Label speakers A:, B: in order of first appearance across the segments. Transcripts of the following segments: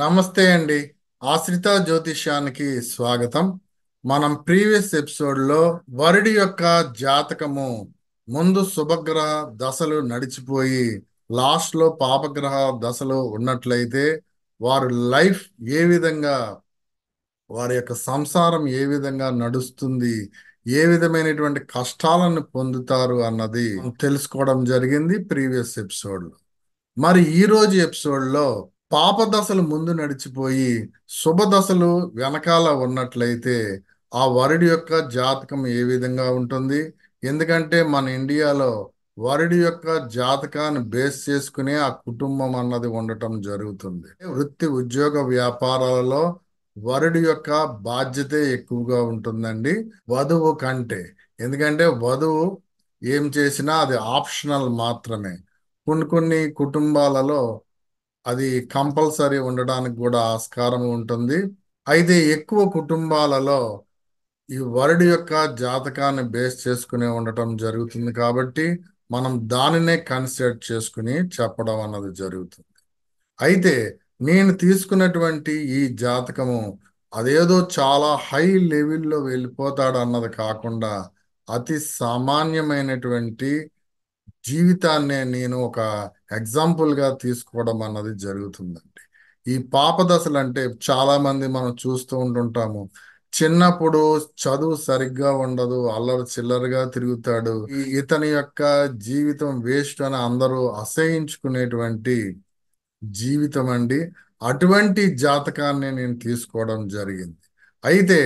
A: నమస్తే అండి ఆశ్రిత జ్యోతిష్యానికి స్వాగతం మనం ప్రీవియస్ ఎపిసోడ్లో వరుడి యొక్క జాతకము ముందు శుభగ్రహ దశలు నడిచిపోయి లాస్ట్లో పాపగ్రహ దశలు ఉన్నట్లయితే వారు లైఫ్ ఏ విధంగా వారి యొక్క సంసారం ఏ విధంగా నడుస్తుంది ఏ విధమైనటువంటి కష్టాలను పొందుతారు అన్నది తెలుసుకోవడం జరిగింది ప్రీవియస్ ఎపిసోడ్లో మరి ఈరోజు ఎపిసోడ్లో పాపదశలు ముందు నడిచిపోయి శుభదశలు వెనకాల ఉన్నట్లయితే ఆ వరుడి యొక్క జాతకం ఏ విధంగా ఉంటుంది ఎందుకంటే మన ఇండియాలో వరుడి యొక్క జాతకాన్ని బేస్ చేసుకునే ఆ కుటుంబం అన్నది ఉండటం జరుగుతుంది వృత్తి ఉద్యోగ వ్యాపారాలలో వరుడి యొక్క బాధ్యతే ఎక్కువగా ఉంటుందండి వధువు కంటే ఎందుకంటే వధువు ఏం చేసినా అది ఆప్షనల్ మాత్రమే కొన్ని కొన్ని కుటుంబాలలో అది కంపల్సరీ ఉండడానికి కూడా ఆస్కారం ఉంటుంది అయితే ఎక్కువ కుటుంబాలలో ఈ వరుడు యొక్క జాతకాన్ని బేస్ చేసుకునే ఉండటం జరుగుతుంది కాబట్టి మనం దానినే కన్సిడర్ చేసుకుని చెప్పడం అన్నది జరుగుతుంది అయితే నేను తీసుకున్నటువంటి ఈ జాతకము అదేదో చాలా హై లెవెల్లో వెళ్ళిపోతాడు అన్నది కాకుండా అతి సామాన్యమైనటువంటి జీవితాన్నే నేను ఒక ఎగ్జాంపుల్గా తీసుకోవడం అన్నది జరుగుతుందండి ఈ పాపదశలు అంటే చాలామంది మనం చూస్తూ ఉంటుంటాము చిన్నప్పుడు చదువు సరిగ్గా ఉండదు అల్లరి చిల్లరగా తిరుగుతాడు ఇతని యొక్క జీవితం వేస్ట్ అని అందరూ అసహించుకునేటువంటి జీవితం అండి అటువంటి జాతకాన్ని నేను తీసుకోవడం జరిగింది అయితే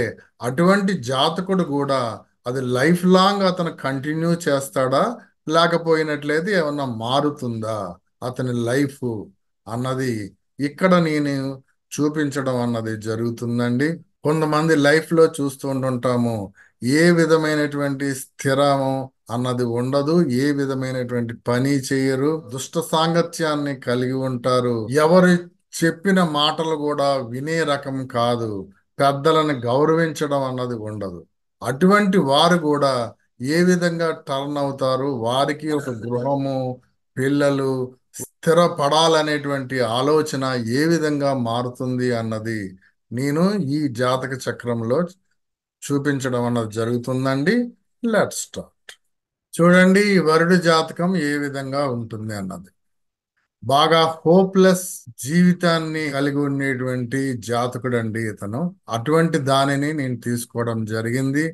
A: అటువంటి జాతకుడు కూడా అది లైఫ్ లాంగ్ అతను కంటిన్యూ చేస్తాడా లేకపోయినట్లయితే ఏమన్నా మారుతుందా అతని లైఫ్ అన్నది ఇక్కడ నేను చూపించడం అన్నది జరుగుతుందండి కొంతమంది లైఫ్లో చూస్తుంటుంటాము ఏ విధమైనటువంటి స్థిరము అన్నది ఉండదు ఏ విధమైనటువంటి పని చేయరు దుష్ట సాంగత్యాన్ని కలిగి ఉంటారు ఎవరు చెప్పిన మాటలు కూడా వినే రకం కాదు పెద్దలను గౌరవించడం అన్నది ఉండదు అటువంటి వారు కూడా ఏ విధంగా టర్న్ అవుతారు వారికి ఒక గృహము పిల్లలు స్థిరపడాలనేటువంటి ఆలోచన ఏ విధంగా మారుతుంది అన్నది నేను ఈ జాతక చక్రంలో చూపించడం అన్నది జరుగుతుందండి లెట్ స్టార్ట్ చూడండి ఈ వరుడు జాతకం ఏ విధంగా ఉంటుంది అన్నది బాగా హోప్లెస్ జీవితాన్ని కలిగి ఉండేటువంటి జాతకుడండి ఇతను అటువంటి దానిని నేను తీసుకోవడం జరిగింది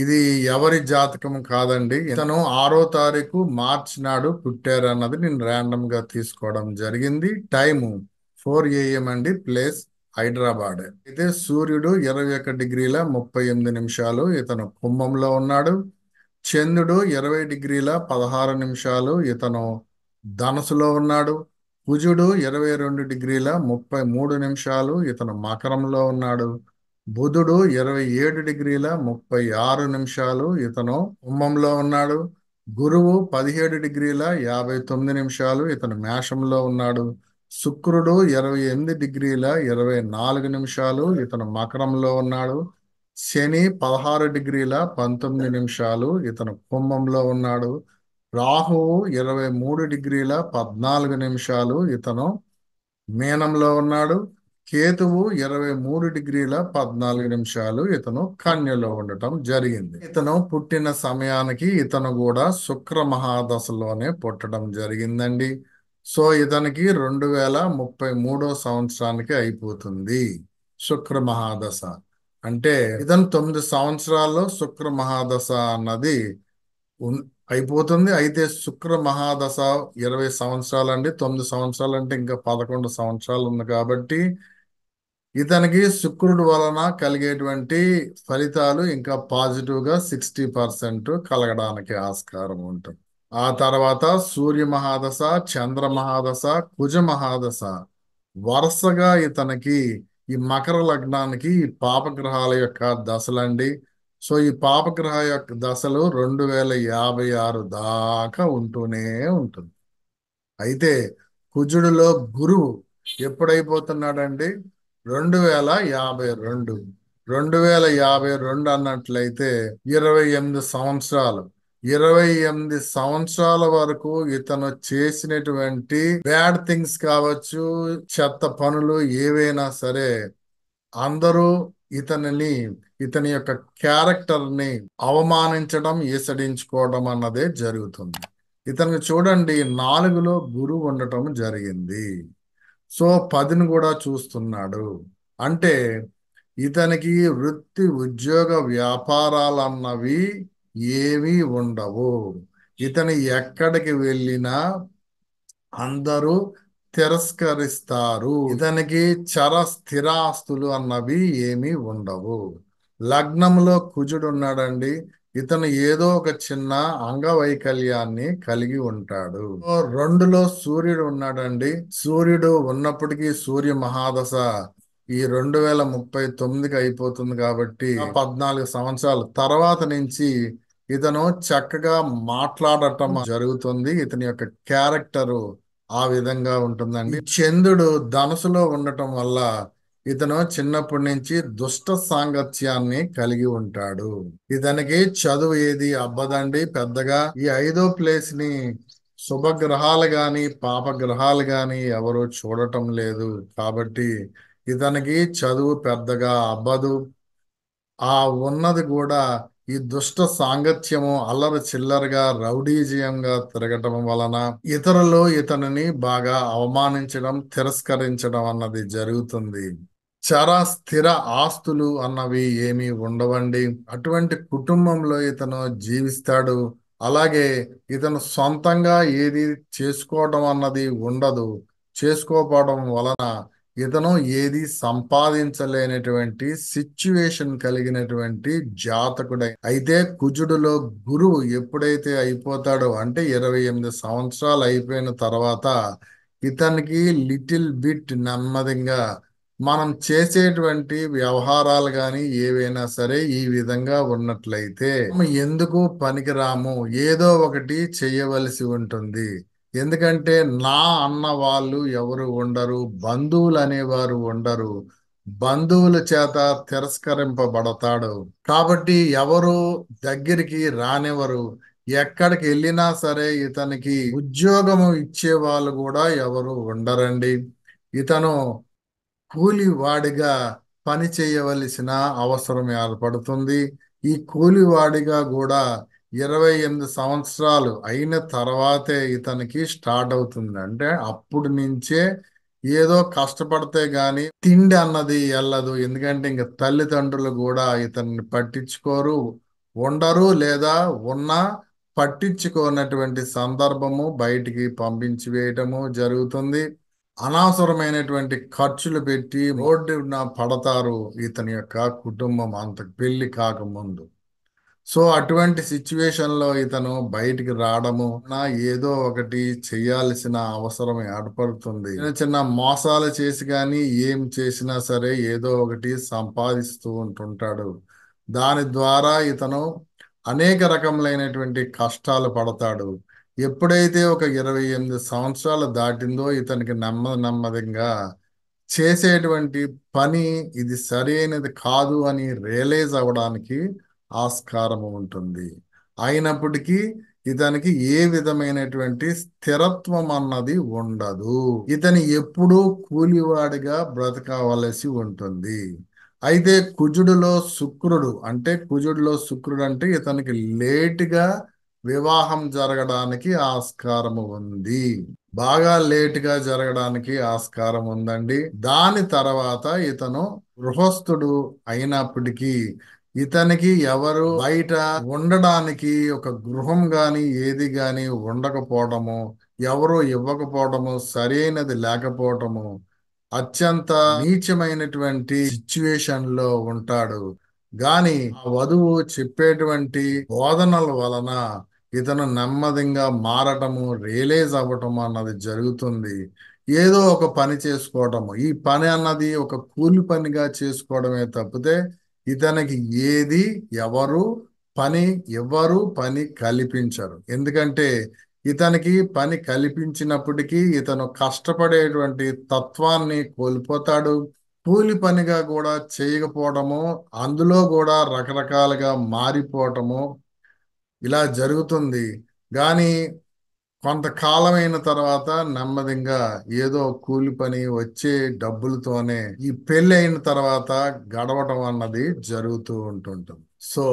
A: ఇది ఎవరి జాతకం కాదండి ఇతను ఆరో తారీఖు మార్చ్ నాడు పుట్టారు అన్నది నేను ర్యాండమ్ గా తీసుకోవడం జరిగింది టైము ఫోర్ ఏఎం అండి ప్లేస్ హైదరాబాద్ అయితే సూర్యుడు ఇరవై ఒక డిగ్రీల ముప్పై ఎనిమిది నిమిషాలు ఇతను కుంభంలో ఉన్నాడు చంద్రుడు ఇరవై డిగ్రీల పదహారు నిమిషాలు ఇతను ధనసులో ఉన్నాడు కుజుడు ఇరవై రెండు డిగ్రీల ముప్పై మూడు నిమిషాలు ఇతను మకరంలో ఉన్నాడు బుధుడు ఇరవై ఏడు డిగ్రీల ముప్పై ఆరు నిమిషాలు ఇతను కుంభంలో ఉన్నాడు గురువు పదిహేడు డిగ్రీల యాభై తొమ్మిది నిమిషాలు ఇతను మేషంలో ఉన్నాడు శుక్రుడు ఇరవై ఎనిమిది డిగ్రీల ఇరవై నాలుగు నిమిషాలు ఇతను మకరంలో ఉన్నాడు శని పదహారు డిగ్రీల పంతొమ్మిది నిమిషాలు ఇతను కుంభంలో ఉన్నాడు రాహువు ఇరవై మూడు డిగ్రీల పద్నాలుగు నిమిషాలు ఇతను మీనంలో ఉన్నాడు కేతువు ఇరవై మూడు డిగ్రీల పద్నాలుగు నిమిషాలు ఇతను కన్యలో ఉండటం జరిగింది ఇతను పుట్టిన సమయానికి ఇతను కూడా శుక్ర మహాదశలోనే పుట్టడం జరిగిందండి సో ఇతనికి రెండు వేల ముప్పై మూడో సంవత్సరానికి అయిపోతుంది శుక్ర మహాదశ అంటే ఇతను తొమ్మిది సంవత్సరాల్లో శుక్ర మహాదశ అన్నది అయిపోతుంది అయితే శుక్ర మహాదశ ఇరవై సంవత్సరాలు అండి తొమ్మిది సంవత్సరాలు అంటే ఇంకా పదకొండు సంవత్సరాలు ఉంది కాబట్టి ఇతనికి శుక్రుడు వలన కలిగేటువంటి ఫలితాలు ఇంకా పాజిటివ్గా సిక్స్టీ పర్సెంట్ కలగడానికి ఆస్కారం ఉంటుంది ఆ తర్వాత సూర్య మహాదశ చంద్ర మహాదశ కుజ మహాదశ వరుసగా ఇతనికి ఈ మకర లగ్నానికి ఈ పాపగ్రహాల యొక్క దశలండి సో ఈ పాపగ్రహ యొక్క దశలు రెండు వేల యాభై ఆరు దాకా ఉంటూనే ఉంటుంది అయితే కుజుడులో గురువు ఎప్పుడైపోతున్నాడండి రెండు వేల యాభై రెండు రెండు వేల యాభై రెండు అన్నట్లయితే ఇరవై ఎనిమిది సంవత్సరాలు ఇరవై ఎనిమిది సంవత్సరాల వరకు ఇతను చేసినటువంటి బ్యాడ్ థింగ్స్ కావచ్చు చెత్త పనులు ఏవైనా సరే అందరూ ఇతనిని ఇతని యొక్క క్యారెక్టర్ని అవమానించడం ఈసడించుకోవడం అన్నదే జరుగుతుంది ఇతనికి చూడండి నాలుగులో గురువు ఉండటం జరిగింది సో పదిని కూడా చూస్తున్నాడు అంటే ఇతనికి వృత్తి ఉద్యోగ వ్యాపారాలు అన్నవి ఏమీ ఉండవు ఇతని ఎక్కడికి వెళ్ళినా అందరూ తిరస్కరిస్తారు ఇతనికి చర స్థిరాస్తులు అన్నవి ఏమీ ఉండవు లగ్నంలో కుజుడు ఉన్నాడండి ఇతను ఏదో ఒక చిన్న అంగవైకల్యాన్ని కలిగి ఉంటాడు రెండులో సూర్యుడు ఉన్నాడండి సూర్యుడు ఉన్నప్పటికీ సూర్య మహాదశ ఈ రెండు వేల ముప్పై తొమ్మిదికి అయిపోతుంది కాబట్టి పద్నాలుగు సంవత్సరాల తర్వాత నుంచి ఇతను చక్కగా మాట్లాడటం జరుగుతుంది ఇతని యొక్క క్యారెక్టరు ఆ విధంగా ఉంటుందండి చంద్రుడు ధనసులో ఉండటం వల్ల ఇతను చిన్నప్పటి నుంచి దుష్ట సాంగత్యాన్ని కలిగి ఉంటాడు ఇతనికి చదువు ఏది అబ్బదండి పెద్దగా ఈ ఐదో ప్లేస్ ని శుభగ్రహాలు గాని పాపగ్రహాలు గాని ఎవరు చూడటం లేదు కాబట్టి ఇతనికి చదువు పెద్దగా అబ్బదు ఆ ఉన్నది కూడా ఈ దుష్ట సాంగత్యము అల్లర చిల్లరగా రౌడీజియంగా తిరగటం వలన ఇతరులు ఇతనిని బాగా అవమానించడం తిరస్కరించడం అన్నది జరుగుతుంది చర స్థిర ఆస్తులు అన్నవి ఏమీ ఉండవండి అటువంటి కుటుంబంలో ఇతను జీవిస్తాడు అలాగే ఇతను సొంతంగా ఏది చేసుకోవడం అన్నది ఉండదు చేసుకోపోవడం వలన ఇతను ఏది సంపాదించలేనటువంటి సిచ్యువేషన్ కలిగినటువంటి జాతకుడై అయితే కుజుడులో గురువు ఎప్పుడైతే అయిపోతాడో అంటే ఇరవై ఎనిమిది సంవత్సరాలు అయిపోయిన తర్వాత ఇతనికి లిటిల్ బిట్ నెమ్మదిగా మనం చేసేటువంటి వ్యవహారాలు కానీ ఏవైనా సరే ఈ విధంగా ఉన్నట్లయితే ఎందుకు పనికిరాము ఏదో ఒకటి చేయవలసి ఉంటుంది ఎందుకంటే నా అన్న వాళ్ళు ఎవరు ఉండరు బంధువులు అనేవారు ఉండరు బంధువుల చేత తిరస్కరింపబడతాడు కాబట్టి ఎవరు దగ్గరికి రానివ్వరు ఎక్కడికి వెళ్ళినా సరే ఇతనికి ఉద్యోగము ఇచ్చే వాళ్ళు కూడా ఎవరు ఉండరండి ఇతను కూలివాడిగా పని చేయవలసిన అవసరం ఏర్పడుతుంది ఈ కూలివాడిగా కూడా ఇరవై ఎనిమిది సంవత్సరాలు అయిన తర్వాతే ఇతనికి స్టార్ట్ అవుతుంది అంటే అప్పుడు నుంచే ఏదో కష్టపడితే గాని తిండి అన్నది వెళ్ళదు ఎందుకంటే ఇంక తల్లిదండ్రులు కూడా ఇతన్ని పట్టించుకోరు ఉండరు లేదా ఉన్నా పట్టించుకోనటువంటి సందర్భము బయటికి పంపించి వేయటము జరుగుతుంది అనవసరమైనటువంటి ఖర్చులు పెట్టి రోడ్డు పడతారు ఇతని యొక్క కుటుంబం అంత పెళ్లి కాకముందు సో అటువంటి సిచ్యువేషన్లో ఇతను బయటికి రావడము నా ఏదో ఒకటి చేయాల్సిన అవసరం ఏర్పడుతుంది చిన్న చిన్న మోసాలు చేసి కానీ ఏం చేసినా సరే ఏదో ఒకటి సంపాదిస్తూ ఉంటుంటాడు దాని ద్వారా ఇతను అనేక రకములైనటువంటి కష్టాలు పడతాడు ఎప్పుడైతే ఒక ఇరవై ఎనిమిది సంవత్సరాలు దాటిందో ఇతనికి నమ్మ నెమ్మదిగా చేసేటువంటి పని ఇది సరైనది కాదు అని రియలైజ్ అవ్వడానికి ఆస్కారము ఉంటుంది అయినప్పటికీ ఇతనికి ఏ విధమైనటువంటి స్థిరత్వం అన్నది ఉండదు ఇతని ఎప్పుడూ కూలివాడిగా బ్రతకవలసి ఉంటుంది అయితే కుజుడులో శుక్రుడు అంటే కుజుడులో శుక్రుడు అంటే ఇతనికి లేటుగా వివాహం జరగడానికి ఆస్కారం ఉంది బాగా లేటుగా జరగడానికి ఆస్కారం ఉందండి దాని తర్వాత ఇతను గృహస్థుడు అయినప్పటికీ ఇతనికి ఎవరు బయట ఉండడానికి ఒక గృహం గాని ఏది గాని ఉండకపోవడము ఎవరు ఇవ్వకపోవడము సరైనది లేకపోవటము అత్యంత నీచమైనటువంటి సిచ్యువేషన్ లో ఉంటాడు గాని వధువు చెప్పేటువంటి బోధనల వలన ఇతను నెమ్మదిగా మారటము రియలైజ్ అవ్వటం అన్నది జరుగుతుంది ఏదో ఒక పని చేసుకోవటము ఈ పని అన్నది ఒక కూలి పనిగా చేసుకోవడమే తప్పితే ఇతనికి ఏది ఎవరు పని ఎవరు పని కల్పించరు ఎందుకంటే ఇతనికి పని కల్పించినప్పటికీ ఇతను కష్టపడేటువంటి తత్వాన్ని కోల్పోతాడు కూలి పనిగా కూడా చేయకపోవడము అందులో కూడా రకరకాలుగా మారిపోవటము ఇలా జరుగుతుంది కానీ కొంతకాలమైన తర్వాత నెమ్మదిగా ఏదో కూలి పని వచ్చే డబ్బులతోనే ఈ పెళ్లి అయిన తర్వాత గడవటం అన్నది జరుగుతూ ఉంటుంటుంది సో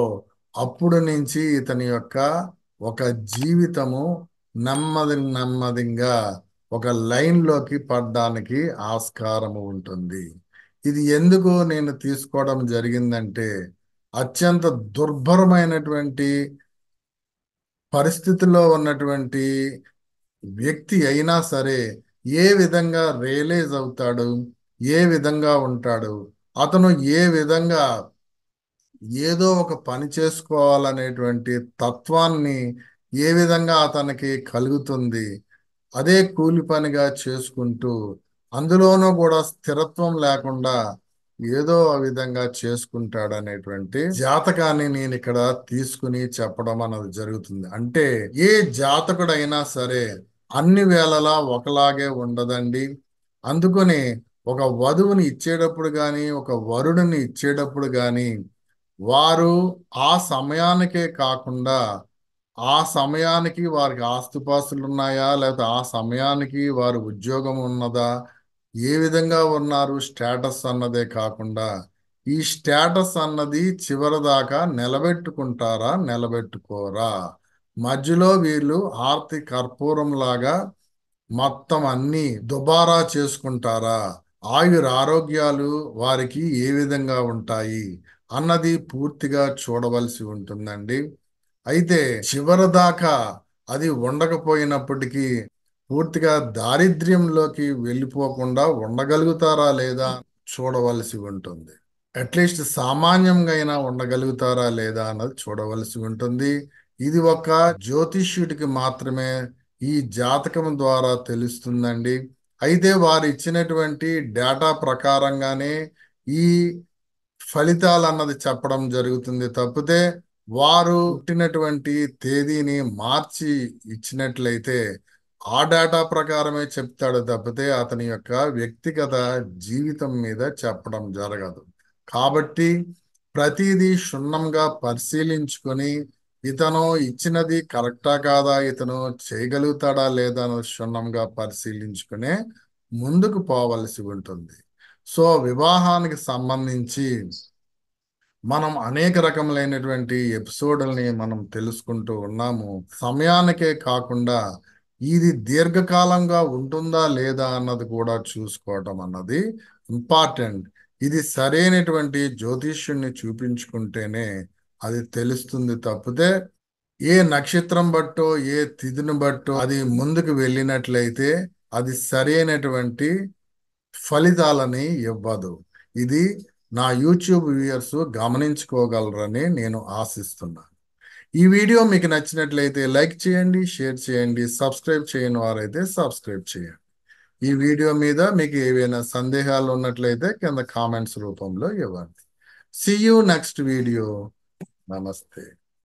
A: అప్పుడు నుంచి ఇతని యొక్క ఒక జీవితము నెమ్మది నెమ్మదిగా ఒక లైన్లోకి పడడానికి ఆస్కారము ఉంటుంది ఇది ఎందుకు నేను తీసుకోవడం జరిగిందంటే అత్యంత దుర్భరమైనటువంటి పరిస్థితుల్లో ఉన్నటువంటి వ్యక్తి అయినా సరే ఏ విధంగా రియలైజ్ అవుతాడు ఏ విధంగా ఉంటాడు అతను ఏ విధంగా ఏదో ఒక పని చేసుకోవాలనేటువంటి తత్వాన్ని ఏ విధంగా అతనికి కలుగుతుంది అదే కూలి పనిగా చేసుకుంటూ అందులోనూ కూడా స్థిరత్వం లేకుండా ఏదో ఆ విధంగా చేసుకుంటాడనేటువంటి జాతకాన్ని నేను ఇక్కడ తీసుకుని చెప్పడం అన్నది జరుగుతుంది అంటే ఏ జాతకుడైనా సరే అన్ని వేళలా ఒకలాగే ఉండదండి అందుకని ఒక వధువుని ఇచ్చేటప్పుడు కానీ ఒక వరుడిని ఇచ్చేటప్పుడు కానీ వారు ఆ సమయానికే కాకుండా ఆ సమయానికి వారికి ఆస్తుపాస్తులు ఉన్నాయా లేకపోతే ఆ సమయానికి వారు ఉద్యోగం ఉన్నదా ఏ విధంగా ఉన్నారు స్టేటస్ అన్నదే కాకుండా ఈ స్టేటస్ అన్నది చివరిదాకా నిలబెట్టుకుంటారా నిలబెట్టుకోరా మధ్యలో వీళ్ళు ఆర్తి కర్పూరం లాగా మొత్తం అన్నీ దుబారా చేసుకుంటారా ఆయుర ఆరోగ్యాలు వారికి ఏ విధంగా ఉంటాయి అన్నది పూర్తిగా చూడవలసి ఉంటుందండి అయితే చివరిదాకా అది ఉండకపోయినప్పటికీ పూర్తిగా దారిద్ర్యంలోకి వెళ్ళిపోకుండా ఉండగలుగుతారా లేదా చూడవలసి ఉంటుంది అట్లీస్ట్ సామాన్యంగా అయినా ఉండగలుగుతారా లేదా అన్నది చూడవలసి ఉంటుంది ఇది ఒక జ్యోతిష్యుడికి మాత్రమే ఈ జాతకం ద్వారా తెలుస్తుందండి అయితే వారు ఇచ్చినటువంటి డేటా ప్రకారంగానే ఈ ఫలితాలు అన్నది చెప్పడం జరుగుతుంది తప్పితే వారు పుట్టినటువంటి తేదీని మార్చి ఇచ్చినట్లయితే ఆ డేటా ప్రకారమే చెప్తాడు తప్పితే అతని యొక్క వ్యక్తిగత జీవితం మీద చెప్పడం జరగదు కాబట్టి ప్రతిదీ క్షుణ్ణంగా పరిశీలించుకొని ఇతను ఇచ్చినది కరెక్టా కాదా ఇతను చేయగలుగుతాడా లేదా అని క్షుణ్ణంగా పరిశీలించుకునే ముందుకు పోవలసి ఉంటుంది సో వివాహానికి సంబంధించి మనం అనేక రకములైనటువంటి ఎపిసోడ్లని మనం తెలుసుకుంటూ ఉన్నాము సమయానికే కాకుండా ఇది దీర్ఘకాలంగా ఉంటుందా లేదా అన్నది కూడా చూసుకోవటం అన్నది ఇంపార్టెంట్ ఇది సరైనటువంటి జ్యోతిష్యుణ్ణి చూపించుకుంటేనే అది తెలుస్తుంది తప్పితే ఏ నక్షత్రం బట్టో ఏ తిథిని బట్టో అది ముందుకు వెళ్ళినట్లయితే అది సరైనటువంటి ఫలితాలని ఇవ్వదు ఇది నా యూట్యూబ్ వ్యూయర్స్ గమనించుకోగలరని నేను ఆశిస్తున్నాను ఈ వీడియో మీకు నచ్చినట్లయితే లైక్ చేయండి షేర్ చేయండి సబ్స్క్రైబ్ చేయని వారైతే సబ్స్క్రైబ్ చేయండి ఈ వీడియో మీద మీకు ఏవైనా సందేహాలు ఉన్నట్లయితే కింద కామెంట్స్ రూపంలో ఇవ్వండి సి నెక్స్ట్ వీడియో నమస్తే